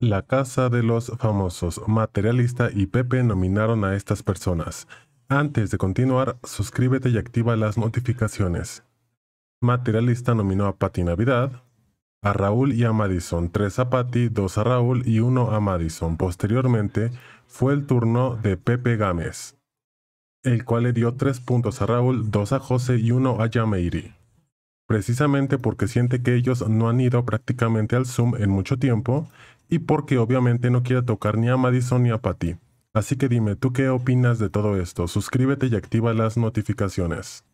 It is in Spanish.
La Casa de los Famosos, Materialista y Pepe nominaron a estas personas. Antes de continuar, suscríbete y activa las notificaciones. Materialista nominó a Patti Navidad, a Raúl y a Madison, tres a Patti, dos a Raúl y uno a Madison. Posteriormente, fue el turno de Pepe Gámez, el cual le dio tres puntos a Raúl, dos a José y uno a Yameiri precisamente porque siente que ellos no han ido prácticamente al Zoom en mucho tiempo y porque obviamente no quiere tocar ni a Madison ni a Patty. Así que dime, ¿tú qué opinas de todo esto? Suscríbete y activa las notificaciones.